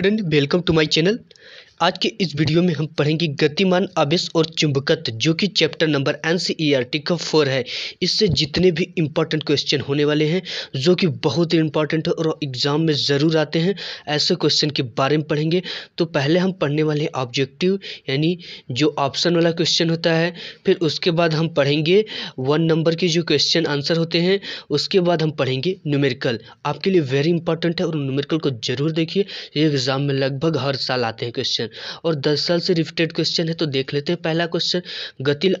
student welcome to my channel आज के इस वीडियो में हम पढ़ेंगे गतिमान आवेश और चुंबकत्व जो कि chapter number N C E R T का फोर है इससे जितने भी इम्पोर्टेंट क्वेश्चन होने वाले हैं जो कि बहुत ही इम्पॉर्टेंट है और एग्ज़ाम में ज़रूर आते हैं ऐसे क्वेश्चन के बारे में पढ़ेंगे तो पहले हम पढ़ने वाले हैं ऑब्जेक्टिव यानी जो ऑप्शन वाला क्वेश्चन होता है फिर उसके बाद हम पढ़ेंगे वन नंबर के जो क्वेश्चन आंसर होते हैं उसके बाद हम पढ़ेंगे न्यूमेरिकल आपके लिए वेरी इंपॉर्टेंट है और न्यूमेरिकल को ज़रूर देखिए ये एग्ज़ाम में लगभग हर साल आते हैं क्वेश्चन क्वेश्चन और दस साल से रिफ्टेड क्वेश्चन है तो देख लेते हैं पहला क्वेश्चन गतिल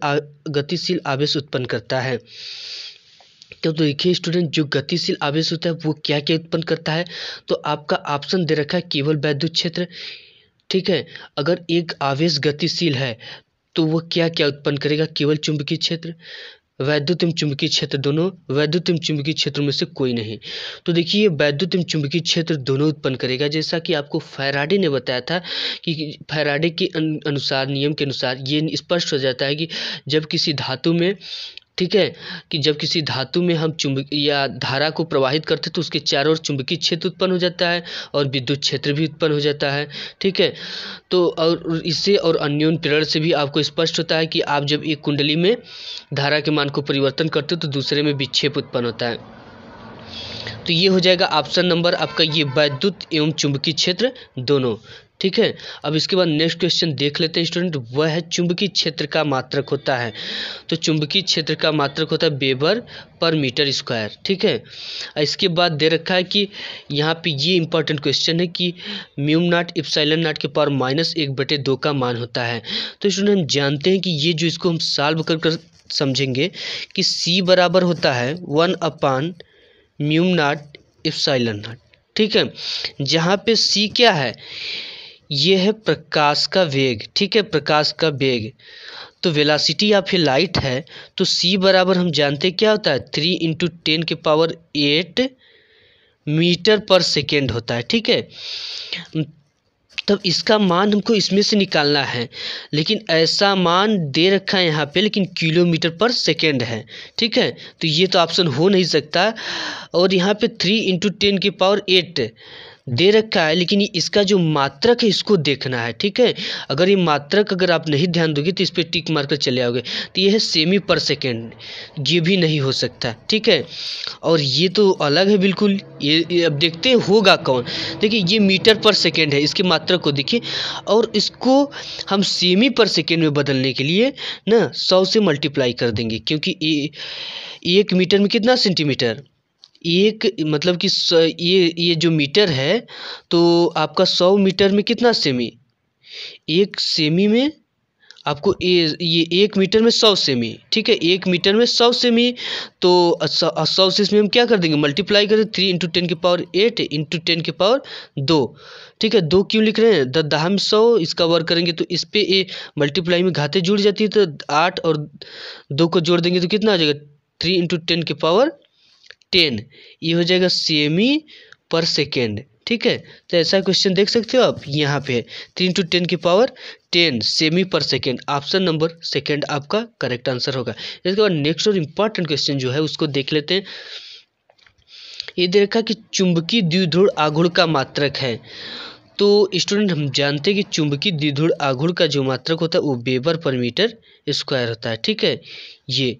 गतिशील आवेश उत्पन्न करता है तो देखिए स्टूडेंट जो गतिशील आवेश होता है वो क्या क्या उत्पन्न करता है तो आपका ऑप्शन दे रखा है केवल वैद्युत क्षेत्र ठीक है अगर एक आवेश गतिशील है तो वो क्या क्या उत्पन्न करेगा केवल चुंबकीय क्षेत्र वैद्युत एवं चुंबकीय क्षेत्र दोनों वैद्युत एवं चुंबकीय क्षेत्र में से कोई नहीं तो देखिए वैद्युत एवं चुंबकीय क्षेत्र दोनों उत्पन्न करेगा जैसा कि आपको फैराडे ने बताया था कि फैराडे के अनुसार नियम के अनुसार ये स्पष्ट हो जाता है कि जब किसी धातु में ठीक है कि जब किसी धातु में हम या धारा को प्रवाहित करते हैं तो उसके चारों ओर चुंबकीय क्षेत्र उत्पन्न हो जाता है और विद्युत क्षेत्र भी उत्पन्न हो जाता है ठीक है तो और इससे और अन्योन प्रेरण से भी आपको स्पष्ट होता है कि आप जब एक कुंडली में धारा के मान को परिवर्तन करते हो तो दूसरे में विक्षेप उत्पन्न होता है तो ये हो जाएगा ऑप्शन नंबर आपका ये वैद्युत एवं चुंबकीय क्षेत्र दोनों ठीक है अब इसके बाद नेक्स्ट क्वेश्चन देख लेते हैं स्टूडेंट वह है चुंबकीय क्षेत्र का मात्रक होता है तो चुंबकीय क्षेत्र का मात्रक होता है बेबर पर मीटर स्क्वायर ठीक है इसके बाद दे रखा है कि यहाँ पे ये इंपॉर्टेंट क्वेश्चन है कि म्यूम नाट इप्साइलन नाट के पावर माइनस एक बटे दो का मान होता है तो स्टूडेंट हम जानते हैं कि ये जो इसको हम सॉल्व कर कर समझेंगे कि सी बराबर होता है वन अपान म्यूम नाट इप्साइलन नाट ठीक है जहाँ पे सी क्या है ये है प्रकाश का वेग ठीक है प्रकाश का वेग तो वेलासिटी या फिर लाइट है तो c बराबर हम जानते क्या होता है थ्री इंटू टेन के पावर एट मीटर पर सेकेंड होता है ठीक है तब इसका मान हमको इसमें से निकालना है लेकिन ऐसा मान दे रखा है यहाँ पे लेकिन किलोमीटर पर सेकेंड है ठीक है तो ये तो ऑप्शन हो नहीं सकता और यहाँ पे थ्री इंटू टेन की पावर एट दे रखा है लेकिन इसका जो मात्रक है इसको देखना है ठीक है अगर ये मात्रक अगर आप नहीं ध्यान दोगे तो इस पर टिक मारकर चले आओगे तो ये है सेमी पर सेकेंड ये भी नहीं हो सकता ठीक है और ये तो अलग है बिल्कुल ये, ये अब देखते होगा कौन देखिए ये मीटर पर सेकेंड है इसके मात्रक को देखिए और इसको हम सेमी पर सेकेंड में बदलने के लिए ना सौ से मल्टीप्लाई कर देंगे क्योंकि ए, एक मीटर में कितना सेंटीमीटर एक मतलब कि ये ये जो मीटर है तो आपका सौ मीटर में कितना सेमी एक सेमी में आपको ए, ये एक मीटर में सौ सेमी ठीक है एक मीटर में सौ सेमी तो सौ से इसमें हम क्या कर देंगे मल्टीप्लाई करें थ्री इंटू टेन के पावर एट इंटू टेन के पावर दो ठीक है दो क्यों लिख रहे हैं द दहम सौ इसका वर्क करेंगे तो इस पर मल्टीप्लाई में घाते जुड़ जाती है तो आठ और दो को जोड़ देंगे तो कितना आ जाएगा थ्री इंटू टेन के पावर टेन ये हो जाएगा सेमी पर सेकेंड ठीक है तो ऐसा क्वेश्चन देख सकते हो आप यहाँ पे थ्री इंटू टेन की पावर टेन सेमी पर सेकेंड ऑप्शन नंबर सेकेंड आपका करेक्ट आंसर होगा इसके बाद नेक्स्ट और इम्पॉर्टेंट क्वेश्चन जो है उसको देख लेते हैं ये देखा कि चुंबकीय द्विध्रुव आघुड़ का मात्रक है तो स्टूडेंट हम जानते हैं कि चुंबकीय द्विध्रुव आघुड़ का जो मात्रक होता है वो बेबर पर मीटर स्क्वायर होता है ठीक है ये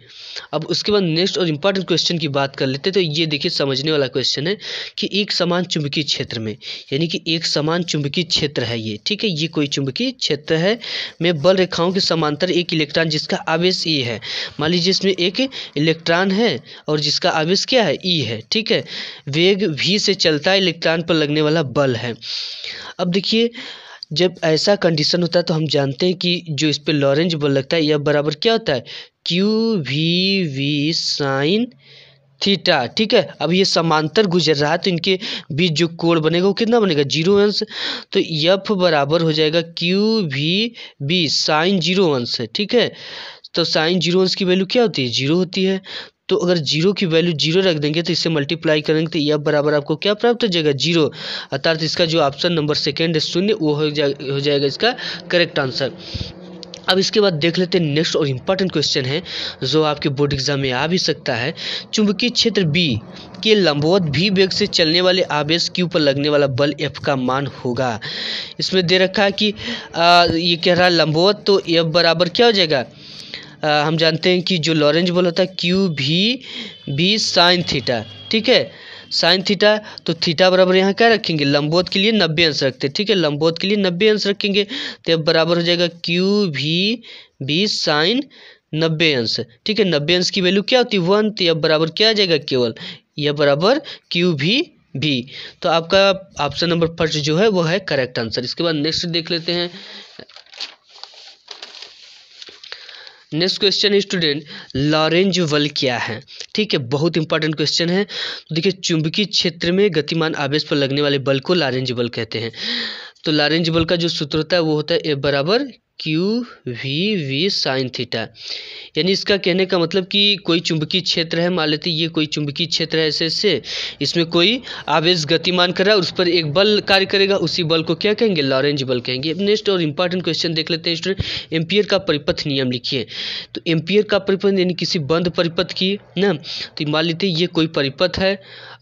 अब उसके बाद नेक्स्ट और इम्पॉर्टेंट क्वेश्चन की बात कर लेते हैं तो ये देखिए समझने वाला क्वेश्चन है कि एक समान चुंबकीय क्षेत्र में यानी कि एक समान चुंबकीय क्षेत्र है ये ठीक है ये कोई चुंबकीय क्षेत्र है में बल रेखाओं के समांतर एक इलेक्ट्रॉन जिसका आवेश ई e है मान लीजिए इसमें एक इलेक्ट्रॉन है और जिसका आवेश क्या है ई e है ठीक है वेग भी से चलता इलेक्ट्रॉन पर लगने वाला बल है अब देखिए जब ऐसा कंडीशन होता है तो हम जानते हैं कि जो इस पर लॉरेंज बल लगता है यह बराबर क्या होता है Q V V sine theta ठीक है अब ये समांतर गुजर रहा है तो इनके बीच जो कोण बनेगा वो कितना बनेगा जीरो अंश तो यफ बराबर हो जाएगा Q V B sine zero अंश ठीक है तो साइन जीरो अंश की वैल्यू क्या होती है जीरो होती है तो अगर जीरो की वैल्यू जीरो रख देंगे तो इससे मल्टीप्लाई करेंगे तो यह बराबर आपको क्या प्राप्त हो जाएगा जीरो अर्थात इसका जो ऑप्शन नंबर सेकेंड है शून्य वो हो, हो जाएगा इसका करेक्ट आंसर अब इसके बाद देख लेते हैं नेक्स्ट और इम्पॉर्टेंट क्वेश्चन है जो आपके बोर्ड एग्जाम में आ भी सकता है चुंबकीय क्षेत्र बी के लंबवत भी वेग से चलने वाले आवेश क्यू पर लगने वाला बल एफ का मान होगा इसमें दे रखा है कि आ, ये कह रहा है लंबवत तो एफ बराबर क्या हो जाएगा आ, हम जानते हैं कि जो लॉरेंज बल होता है क्यू भी बी साइन थीटा ठीक है साइन थीटा तो थीटा बराबर यहाँ क्या रखेंगे लंबोत के लिए नब्बे अंश रखते हैं ठीक है लंबोत के लिए नब्बे अंश रखेंगे तो अब बराबर हो जाएगा क्यू भी बी साइन नब्बे अंश ठीक है नब्बे अंश की वैल्यू क्या होती है वन तो अब बराबर क्या आ जाएगा केवल यह बराबर क्यू भी बी तो आपका ऑप्शन नंबर फर्स्ट जो है वो है करेक्ट आंसर इसके बाद नेक्स्ट देख लेते हैं नेक्स्ट क्वेश्चन स्टूडेंट लॉरेंज बल क्या है ठीक है बहुत इंपॉर्टेंट क्वेश्चन है तो देखिए चुंबकीय क्षेत्र में गतिमान आवेश पर लगने वाले बल को लॉरेंज बल कहते हैं तो लॉरेंज बल का जो सूत्र होता है वो होता है ए बराबर Q V V sine theta यानी इसका कहने का मतलब कि कोई चुंबकीय क्षेत्र है मान लेते ये कोई चुंबकीय क्षेत्र है ऐसे ऐसे इसमें कोई आवेश गतिमान कर रहा है उस पर एक बल कार्य करेगा उसी बल को क्या कहेंगे लॉरेंज बल कहेंगे नेक्स्ट और इंपॉर्टेंट क्वेश्चन देख लेते हैं स्टूडेंट एम्पियर का परिपथ नियम लिखिए तो एम्पियर का परिपथ यानी किसी बंद परिपथ की ना तो मान लेते ये कोई परिपथ है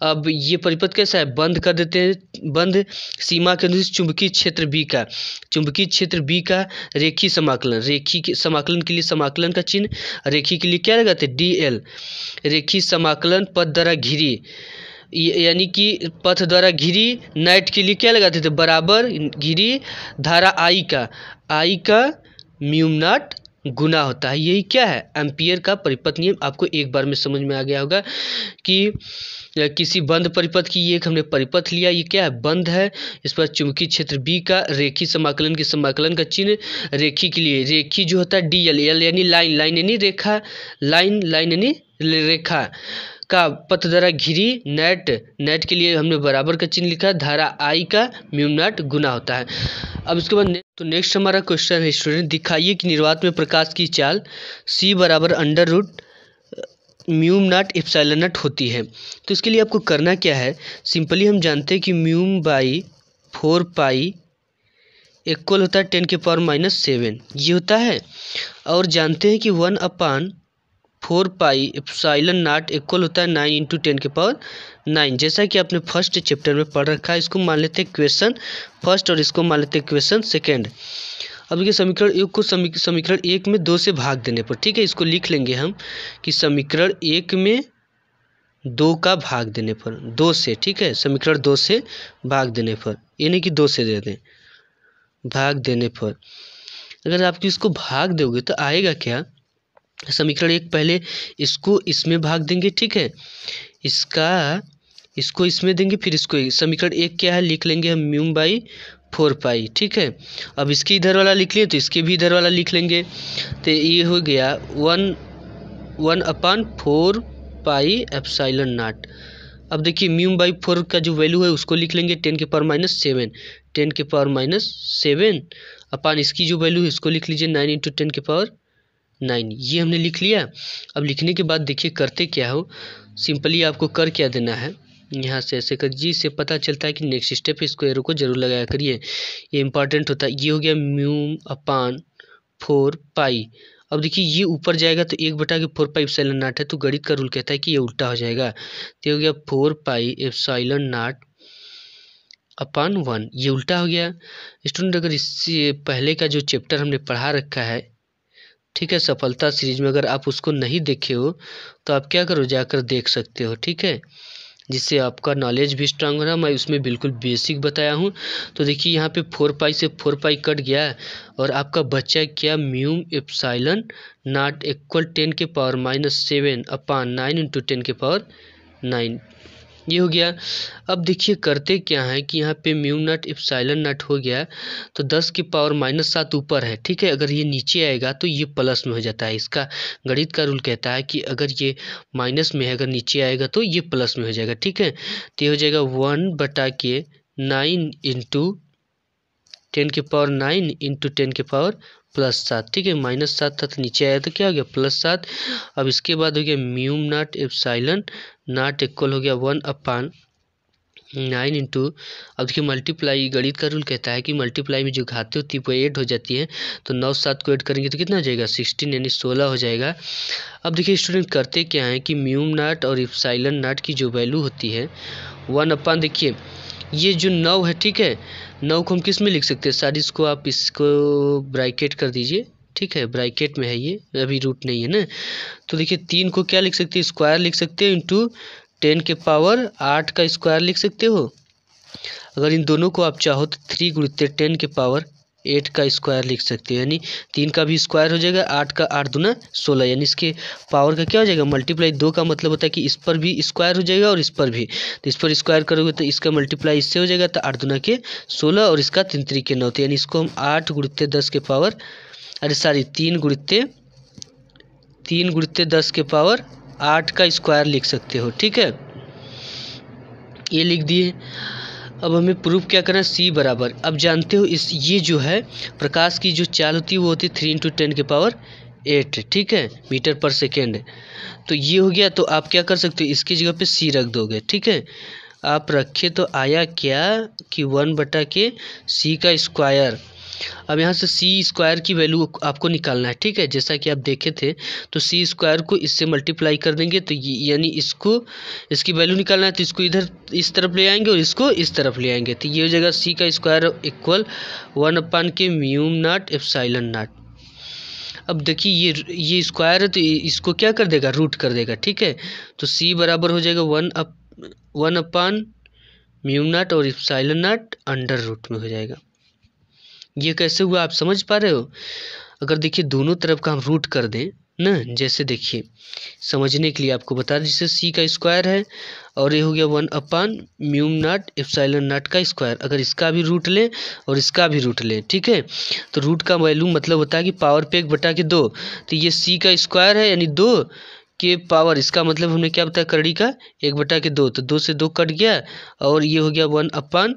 अब ये परिपथ कैसा है बंद कर देते हैं बंद सीमा के अनुसार चुंबकीय क्षेत्र बी का चुंबकीय क्षेत्र बी का रे रेखी समाकलन रेखी के समाकलन के लिए समाकलन का चिन्ह रेखी के लिए क्या लगाते हैं डी एल रेखी समाकलन पद द्वारा घिरी यानी कि पथ द्वारा घिरी नाइट के लिए क्या लगाते थे बराबर घिरी धारा आई का आई का म्यूम नाट गुना होता है यही क्या है एम्पियर का परिपथ नियम आपको एक बार में समझ में आ गया होगा कि किसी बंद परिपथ की एक हमने परिपथ लिया ये क्या है बंद है इस पर चुंबकीय क्षेत्र बी का रेखी समाकलन के समाकलन का चिन्ह रेखी के लिए रेखी जो होता है डी एल एल यानी लाइन लाइन यानी रेखा लाइन लाइन यानी रेखा का पथ द्वारा घिरी नेट नेट के लिए हमने बराबर का चिन्ह लिखा धारा आई का म्यूनाट गुना होता है अब इसके बाद ने, तो नेक्स्ट हमारा क्वेश्चन है स्टूडेंट दिखाइए कि निर्वात में प्रकाश की चाल सी बराबर अंडर रूट म्यूम नाट एप्सलनट होती है तो इसके लिए आपको करना क्या है सिंपली हम जानते हैं कि mu by four pi equal होता है टेन के पावर माइनस सेवन ये होता है और जानते हैं कि one upon four pi epsilon naught equal होता है नाइन इंटू टेन के पावर नाइन जैसा कि आपने फर्स्ट चैप्टर में पढ़ रखा है इसको मान लेते हैं क्वेश्चन फर्स्ट और इसको मान लेते हैं क्वेश्चन सेकेंड अब ये समीकरण एक को समीकरण एक में दो से भाग देने पर ठीक है इसको लिख लेंगे हम कि समीकरण एक में दो का भाग देने पर दो से ठीक है समीकरण दो से भाग देने पर यानी कि दो से दे दें भाग देने पर अगर आप इसको भाग दोगे तो आएगा क्या समीकरण एक पहले इसको इसमें भाग देंगे ठीक है इसका इसको इसमें देंगे फिर इसको समीकरण एक क्या है लिख लेंगे हम म्यूम बाई फोर पाई ठीक है अब इसके इधर वाला लिख लिए तो इसके भी इधर वाला लिख लेंगे तो ये हो गया one one upon four pi epsilon naught अब देखिए म्यूम बाई फोर का जो वैल्यू है उसको लिख लेंगे टेन के पावर माइनस सेवन टेन के पावर माइनस सेवन अपान इसकी जो वैल्यू है इसको लिख लीजिए नाइन इंटू टेन के पावर नाइन ये हमने लिख लिया अब लिखने के बाद देखिए करते क्या हो सिंपली आपको कर क्या देना है यहाँ से ऐसे कर जी से पता चलता है कि नेक्स्ट स्टेप एरो को जरूर लगाया करिए ये इंपॉर्टेंट होता है ये हो गया म्यू अपान फोर पाई अब देखिए ये ऊपर जाएगा तो एक बटा के फोर पाई एप्साइलन नाट है तो गणित का रूल कहता है कि ये उल्टा हो जाएगा तो हो गया four pi epsilon naught upon one ये उल्टा हो गया स्टूडेंट अगर इससे पहले का जो चैप्टर हमने पढ़ा रखा है ठीक है सफलता सीरीज में अगर आप उसको नहीं देखे हो तो आप क्या करो जाकर देख सकते हो ठीक है जिससे आपका नॉलेज भी स्ट्रांग हो रहा मैं उसमें बिल्कुल बेसिक बताया हूँ तो देखिए यहाँ पे फोर पाई से फोर पाई कट गया है और आपका बच्चा क्या mu epsilon naught equal ten के power minus seven upon nine into ten के पावर नाइन ये हो गया अब देखिए करते क्या है कि यहाँ पे म्यू नट इप्साइलन नट हो गया तो दस की पावर माइनस सात ऊपर है ठीक है अगर ये नीचे आएगा तो ये प्लस में हो जाता है इसका गणित का रूल कहता है कि अगर ये माइनस में है अगर नीचे आएगा तो ये प्लस में हो जाएगा ठीक है तो ये हो जाएगा वन बटा के नाइन इंटू टेन के पावर नाइन इंटू टेन के पावर प्लस सात ठीक है माइनस सात था तो नीचे आया तो क्या हो गया प्लस सात अब इसके बाद हो गया म्यूम नाट एपसाइलन नाट इक्वल हो गया वन अपान नाइन इंटू अब देखिए मल्टीप्लाई गणित का रूल कहता है कि मल्टीप्लाई में जो घाते होती है वो एड हो जाती है तो नौ सात को ऐड करेंगे तो कितना हो जाएगा सिक्सटीन यानी सोलह हो जाएगा अब देखिए स्टूडेंट करते क्या है कि म्यूम नाट और साइलन नाट की जो वैल्यू होती है वन अपान देखिए ये जो नौ है ठीक है नौ को हम किस में लिख सकते हैं सर इसको आप इसको ब्राइकेट कर दीजिए ठीक है ब्राइकेट में है ये अभी रूट नहीं है ना तो देखिए तीन को क्या लिख सकते हैं स्क्वायर लिख सकते हो इंटू टेन के पावर आठ का स्क्वायर लिख सकते हो अगर इन दोनों को आप चाहो तो थ्री गुणते टेन के पावर एट का स्क्वायर लिख सकते हैं यानी तीन का भी स्क्वायर हो जाएगा आठ का आठ दुना सोलह यानी इसके पावर का क्या हो जाएगा मल्टीप्लाई दो का मतलब होता है कि इस पर भी स्क्वायर हो जाएगा और इस पर भी तो इस पर स्क्वायर करोगे तो इसका मल्टीप्लाई इससे हो जाएगा तो आठ दुना के सोलह और इसका तीन तरीके के नौ तो यानी इसको हम आठ गुड़ते दस के पावर अरे सॉरी तीन गुड़ते तीन गुड़ते दस के पावर आठ का स्क्वायर लिख सकते हो ठीक है ये लिख दिए अब हमें प्रूफ क्या करना है सी बराबर अब जानते हो इस ये जो है प्रकाश की जो चाल होती है वो होती है थ्री इंटू टेन के पावर एट ठीक है मीटर पर सेकेंड तो ये हो गया तो आप क्या कर सकते हो इसकी जगह पे सी रख दोगे ठीक है आप रखे तो आया क्या कि वन बटा के सी का स्क्वायर अब यहाँ से सी स्क्वायर की वैल्यू आपको निकालना है ठीक है जैसा कि आप देखे थे तो सी स्क्वायर को इससे मल्टीप्लाई कर देंगे तो यानी इसको इसकी वैल्यू निकालना है तो इसको इधर इस तरफ ले आएंगे और इसको इस तरफ ले आएंगे तो ये हो जाएगा सी का स्क्वायर इक्वल वन अपान के म्यूम नाट साइलन नाट अब देखिए ये ये स्क्वायर है तो इसको क्या कर देगा रूट कर देगा ठीक है तो सी बराबर हो जाएगा one up one upon mu naught और साइलन नाट अंडर रूट में हो जाएगा ये कैसे हुआ आप समझ पा रहे हो अगर देखिए दोनों तरफ का हम रूट कर दें ना जैसे देखिए समझने के लिए आपको बता दें जैसे सी का स्क्वायर है और ये हो गया वन अपान म्यूम नाट एफसाइलन नाट का स्क्वायर अगर इसका भी रूट लें और इसका भी रूट लें ठीक है तो रूट का वैल्यू मतलब होता है कि पावर पे एक बटा के दो तो ये सी का स्क्वायर है यानी दो के पावर इसका मतलब हमने क्या बताया करड़ी का एक बटा के दो तो दो से दो कट गया और ये हो गया one upon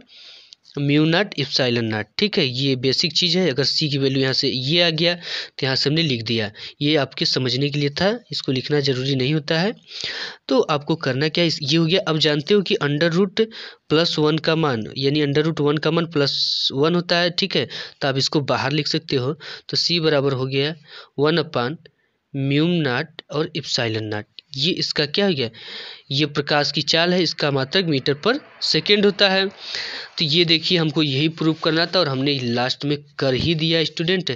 mu naught epsilon naught ठीक है ये बेसिक चीज़ है अगर सी की वैल्यू यहाँ से ये आ गया तो यहाँ से हमने लिख दिया ये आपके समझने के लिए था इसको लिखना ज़रूरी नहीं होता है तो आपको करना क्या ये हो गया अब जानते हो कि अंडर रूट प्लस वन का मान यानी अंडर रूट वन का मान प्लस वन होता है ठीक है तो आप इसको बाहर लिख सकते हो तो सी बराबर हो गया वन अपान म्यूम नाट और इप्साइलन नाट ये इसका क्या हो गया ये प्रकाश की चाल है इसका मात्रक मीटर पर सेकेंड होता है तो ये देखिए हमको यही प्रूव करना था और हमने लास्ट में कर ही दिया स्टूडेंट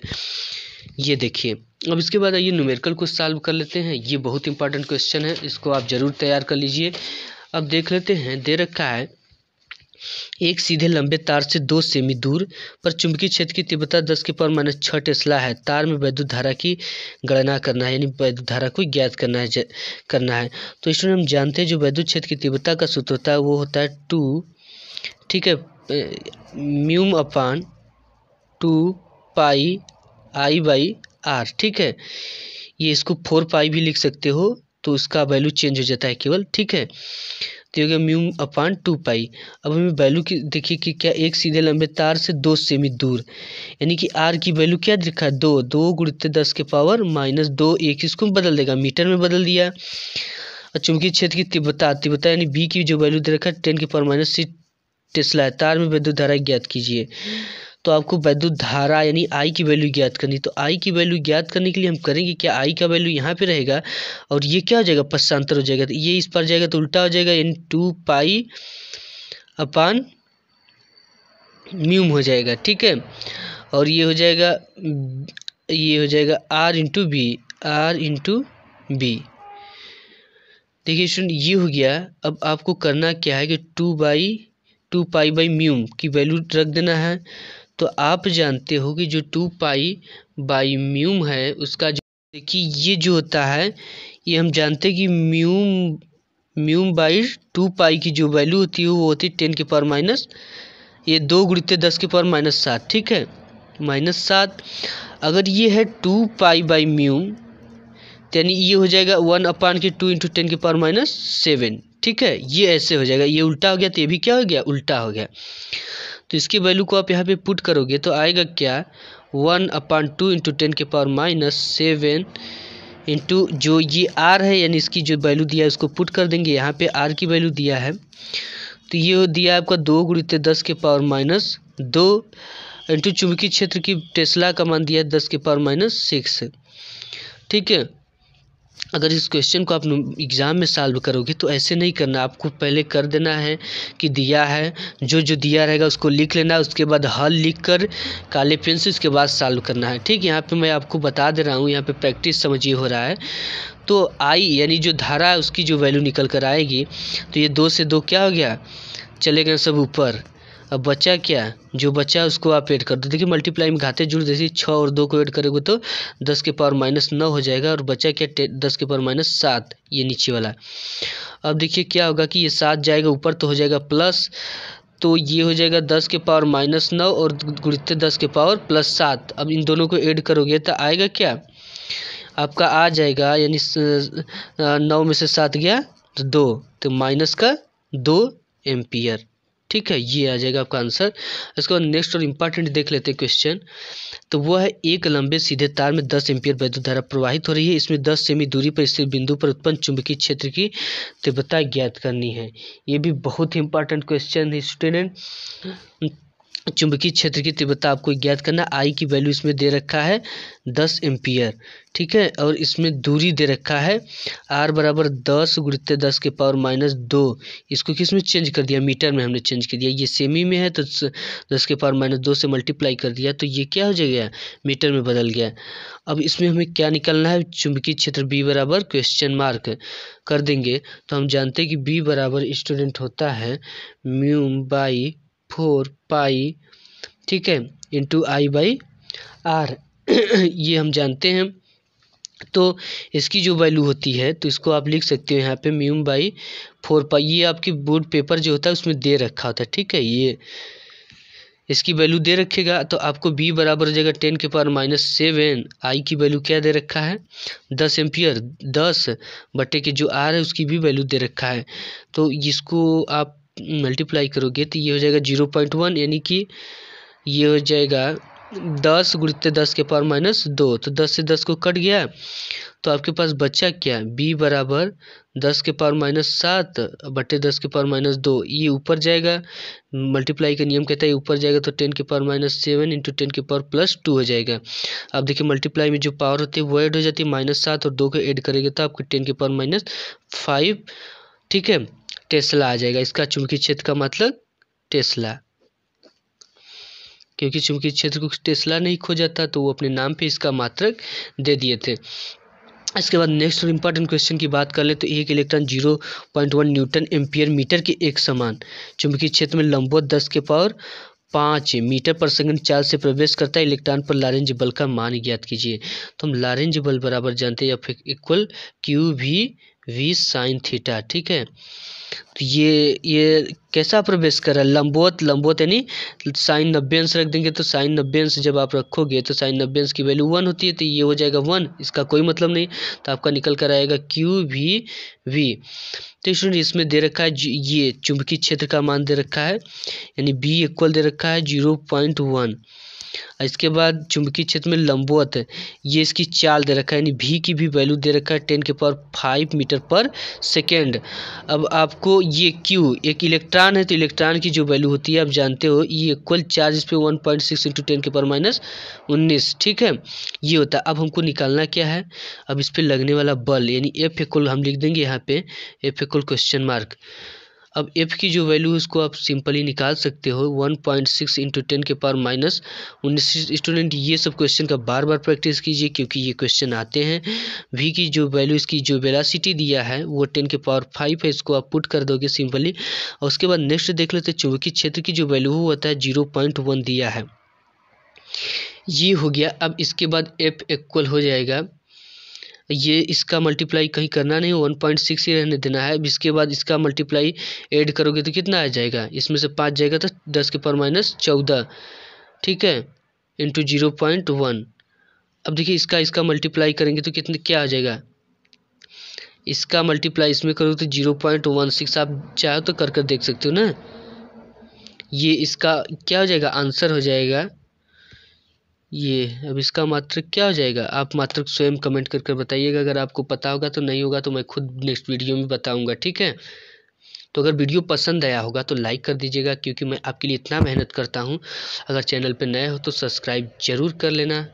ये देखिए अब इसके बाद आइए न्यूमेरिकल को सॉल्व कर लेते हैं ये बहुत इंपॉर्टेंट क्वेश्चन है इसको आप ज़रूर तैयार कर लीजिए अब देख लेते हैं दे रखा है एक सीधे लंबे तार से दो सेमी दूर पर चुंबकीय क्षेत्र की तीव्रता दस के पावर माइनस छः टेस्ला है तार में वैद्युत धारा की गणना करना है यानी वैद्युत धारा को ज्ञात करना है करना है तो इसमें हम जानते हैं जो वैद्युत क्षेत्र की तीव्रता का सूत्र होता है वो होता है टू ठीक है mu upon two pi I by R ठीक है ये इसको फोर पाई भी लिख सकते हो तो उसका वैल्यू चेंज हो जाता है केवल ठीक है तो हो गया म्यू अपान टू पाई अब हमें वैल्यू की देखिए कि क्या एक सीधे लंबे तार से दो सेमी दूर यानी कि आर की वैल्यू क्या दिखा दो दो गुड़ते दस के पावर माइनस दो एक इसको बदल देगा मीटर में बदल दिया और चुंबकीय क्षेत्र की तीव्रता तीव्रता यानी बी की जो वैल्यू दे रखा है टेन के पावर माइनस सी टेस्ला तार में विद्युत धारा ज्ञात कीजिए तो आपको वैद्युत धारा यानी आई की वैल्यू ज्ञात करनी तो आई की वैल्यू ज्ञात करने के लिए हम करेंगे क्या आई का वैल्यू यहाँ पे रहेगा और ये क्या हो जाएगा पश्चांतर हो जाएगा तो ये इस पर जाएगा तो उल्टा हो जाएगा यानी टू पाई अपान म्यूम हो जाएगा ठीक है और ये हो जाएगा ये हो जाएगा R into B R into B देखिए स्टूडेंट ये हो गया अब आपको करना क्या है कि two by two pi by mu की वैल्यू रख देना है तो आप जानते हो कि जो टू पाई बाई म्यूम है उसका जो देखिए ये जो होता है ये हम जानते हैं कि म्यूम म्यूम बाई टू पाई की जो वैल्यू होती है वो होती है टेन के पावर माइनस ये दो गुड़ते दस के पावर माइनस सात ठीक है माइनस सात अगर ये है टू पाई बाई म्यूम यानी ये हो जाएगा वन अपान के टू इंटू टेन के पावर माइनस सेवन ठीक है ये ऐसे हो जाएगा ये उल्टा हो गया तो ये भी क्या हो गया उल्टा हो गया तो इसकी वैल्यू को आप यहाँ पे पुट करोगे तो आएगा क्या one upon two into ten के पावर माइनस सेवन इंटू जो ये आर है यानी इसकी जो वैल्यू दिया है उसको पुट कर देंगे यहाँ पे आर की वैल्यू दिया है तो ये दिया आपका दो गुणित दस के पावर माइनस दो इंटू चुंबकीय क्षेत्र की टेस्ला का मान दिया है दस के पावर माइनस सिक्स ठीक है अगर इस क्वेश्चन को आप एग्ज़ाम में सॉल्व करोगे तो ऐसे नहीं करना आपको पहले कर देना है कि दिया है जो जो दिया रहेगा उसको लिख लेना उसके बाद हल लिख कर काले पेन से उसके बाद सॉल्व करना है ठीक यहाँ पे मैं आपको बता दे रहा हूँ यहाँ पे प्रैक्टिस समझिए हो रहा है तो आई यानी जो धारा है उसकी जो वैल्यू निकल कर आएगी तो ये दो से दो क्या हो गया चले गए सब ऊपर अब बचा क्या जो बचा उसको आप ऐड कर दो देखिए मल्टीप्लाई में घाते जुड़ जैसे छः और दो को ऐड करोगे तो दस के पावर माइनस नौ हो जाएगा और बचा क्या दस के पावर माइनस सात ये नीचे वाला अब देखिए क्या होगा कि ये सात जाएगा ऊपर तो हो जाएगा प्लस तो ये हो जाएगा दस के पावर माइनस नौ और गुड़ते दस के पावर प्लस सात अब इन दोनों को ऐड करोगे तो आएगा क्या आपका आ जाएगा यानी नौ में से सात गया तो दो तो माइनस का दो एम्पियर ठीक है ये आ जाएगा आपका आंसर इसके बाद नेक्स्ट और इम्पॉर्टेंट देख लेते हैं क्वेश्चन तो वह है एक लंबे सीधे तार में दस एम्पियर वैद्य धारा प्रवाहित हो रही है इसमें दस सेमी दूरी पर स्थित बिंदु पर उत्पन्न चुंबकीय क्षेत्र की तीव्रता ज्ञात करनी है ये भी बहुत ही इंपॉर्टेंट क्वेश्चन है स्टूडेंट चुंबकीय क्षेत्र की तीव्रता आपको ज्ञात करना आई की वैल्यू इसमें दे रखा है दस एम्पियर ठीक है और इसमें दूरी दे रखा है आर बराबर दस गुड़ते दस के पावर माइनस दो इसको किस में चेंज कर दिया मीटर में हमने चेंज कर दिया ये सेमी में है तो दस के पावर माइनस दो से मल्टीप्लाई कर दिया तो ये क्या हो जाएगा मीटर में बदल गया अब इसमें हमें क्या निकलना है चुंबकीय क्षेत्र बी बराबर क्वेश्चन मार्क कर देंगे तो हम जानते हैं कि बी बराबर स्टूडेंट होता है म्यू बाई फोर पाई ठीक है इंटू आई बाई आर ये हम जानते हैं तो इसकी जो वैल्यू होती है तो इसको आप लिख सकते हो यहाँ पे म्यूम बाई फोर पाई ये आपकी बोर्ड पेपर जो होता है उसमें दे रखा होता है ठीक है ये इसकी वैल्यू दे रखेगा तो आपको बी बराबर हो जाएगा टेन के पावर माइनस सेवन आई की वैल्यू क्या दे रखा है दस एम्पियर दस बटे के जो आर है उसकी भी वैल्यू दे रखा है तो इसको आप मल्टीप्लाई करोगे तो ये हो जाएगा जीरो पॉइंट वन यानी कि ये हो जाएगा दस गुड़ते दस के पावर माइनस दो तो दस से दस को कट गया तो आपके पास बच्चा क्या बी बराबर दस के पावर माइनस सात बटे दस के पावर माइनस दो ये ऊपर जाएगा मल्टीप्लाई का नियम कहता है ऊपर जाएगा तो टेन के power minus seven into ten के पावर प्लस टू हो जाएगा अब देखिए मल्टीप्लाई में जो पावर होती है वो ऐड हो जाती है माइनस सात और दो को ऐड करेगा तो आपको टेन के पावर माइनस फाइव ठीक है टेस्ला आ जाएगा इसका चुंबकीय क्षेत्र का मतलब टेस्ला क्योंकि चुंबकीय क्षेत्र को टेस्ला नहीं खोजा था तो वो अपने नाम पे इसका मात्रक दे दिए थे इसके बाद नेक्स्ट और इम्पॉर्टेंट क्वेश्चन की बात कर ले तो एक electron zero point one newton ampere metre के एक समान चुंबकीय क्षेत्र में लंबोत दस के पावर पाँच मीटर पर सेकंड चाल से प्रवेश करता है इलेक्ट्रॉन पर लारेंज बल का मान ज्ञात कीजिए तो हम लारेंज बल बराबर जानते हैं या फिर इक्वल क्यू भी वी साइन थीटा ठीक है तो ये ये कैसा प्रवेश कर रहा है लंबवत लंबवत यानी साइन नब्बे अंश रख देंगे तो साइन नब्बे अंश जब आप रखोगे तो साइन नब्बे अंश की वैल्यू वन होती है तो ये हो जाएगा वन इसका कोई मतलब नहीं तो आपका निकल कर आएगा क्यू भी वी तो स्टूडेंट इसमें दे रखा है ये चुंबकीय क्षेत्र का मान दे रखा है यानी बी इक्वल दे रखा है जीरो पॉइंट वन इसके बाद चुंबकीय क्षेत्र में लंबवत है ये इसकी चाल दे रखा है यानी भी की भी वैल्यू दे रखा है टेन के पावर फाइव मीटर पर सेकेंड अब आपको ये क्यू एक इलेक्ट्रॉन है तो इलेक्ट्रॉन की जो वैल्यू होती है आप जानते हो ये इक्वल चार्ज इस पर one point six into ten के पावर माइनस उन्नीस ठीक है ये होता है अब हमको निकालना क्या है अब इस पर लगने वाला बल यानी एफ इक्वल हम लिख देंगे यहाँ पे एफ इक्वल क्वेश्चन मार्क अब एफ़ की जो वैल्यू है उसको आप सिंपली निकाल सकते हो one point six into ten के पावर माइनस उन्नीस स्टूडेंट ये सब क्वेश्चन का बार बार प्रैक्टिस कीजिए क्योंकि ये क्वेश्चन आते हैं वी की जो वैल्यू इसकी जो वेलासिटी दिया है वो टेन के पावर फाइव है इसको आप पुट कर दोगे सिंपली और उसके बाद नेक्स्ट देख लेते हैं चुंबकीय क्षेत्र की जो वैल्यू होता है जीरो पॉइंट वन दिया है ये हो गया अब इसके बाद एफ इक्वल हो जाएगा ये इसका मल्टीप्लाई कहीं करना नहीं वन पॉइंट सिक्स ही रहने देना है अब इसके बाद इसका मल्टीप्लाई ऐड करोगे तो कितना आ जाएगा इसमें से पाँच जाएगा तो दस के पावर माइनस चौदह ठीक है इंटू जीरो पॉइंट वन अब देखिए इसका इसका मल्टीप्लाई करेंगे तो कितने क्या आ जाएगा इसका मल्टीप्लाई इसमें करोगे तो जीरो पॉइंट वन सिक्स आप चाहो तो कर कर देख सकते हो ना ये इसका क्या हो जाएगा आंसर हो जाएगा ये अब इसका मात्रक क्या हो जाएगा आप मात्रक स्वयं कमेंट करके बताइएगा अगर आपको पता होगा तो नहीं होगा तो मैं खुद नेक्स्ट वीडियो में बताऊँगा ठीक है तो अगर वीडियो पसंद आया होगा तो लाइक कर दीजिएगा क्योंकि मैं आपके लिए इतना मेहनत करता हूँ अगर चैनल पर नए हो तो सब्सक्राइब जरूर कर लेना